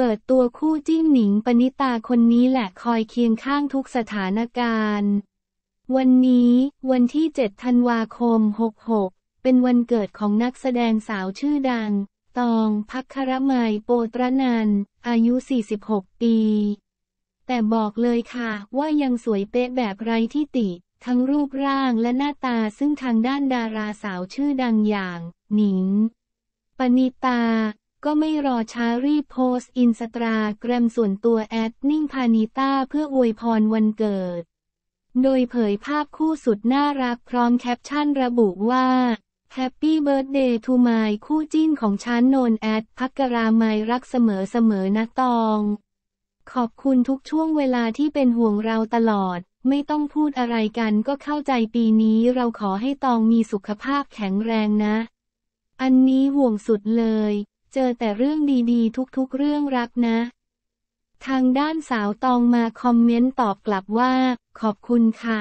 เปิดตัวคู่จิ้นหนิงปณิตาคนนี้แหละคอยเคียงข้างทุกสถานการณ์ วันนี้วันที่7ธันวาคม 66 เป็นวันเกิดของนักแสดงสาวชื่อดัง ตองพักครมัยโปตรนันอายุ 46 ปี แต่บอกเลยค่ะว่ายังสวยเป๊ะแบบไร้ที่ติ ทั้งรูปร่างและหน้าตาซึ่งทางด้านดาราสาวชื่อดังอย่างหนิง ปณิตาก็ไม่รอช้ารีบโพสต์อินสตาแกรมส่วนตัวแอดนิ่งพานิต้าเพื่ออวยพรวันเกิด โดยเผยภาพคู่สุดน่ารักพร้อมแคปชั่นระบุว่า Happy Birthday to my คู่จิ้นของฉันนนแอดพักกรามายรักเสมอเสมอนะตอง ขอบคุณทุกช่วงเวลาที่เป็นห่วงเราตลอด ไม่ต้องพูดอะไรกันก็เข้าใจปีนี้เราขอให้ตองมีสุขภาพแข็งแรงนะ อันนี้ห่วงสุดเลยเจอแต่เรื่องดีๆทุกๆ เรื่องรักนะ ทางด้านสาวตองมาคอมเมนต์ตอบกลับว่า ขอบคุณค่ะ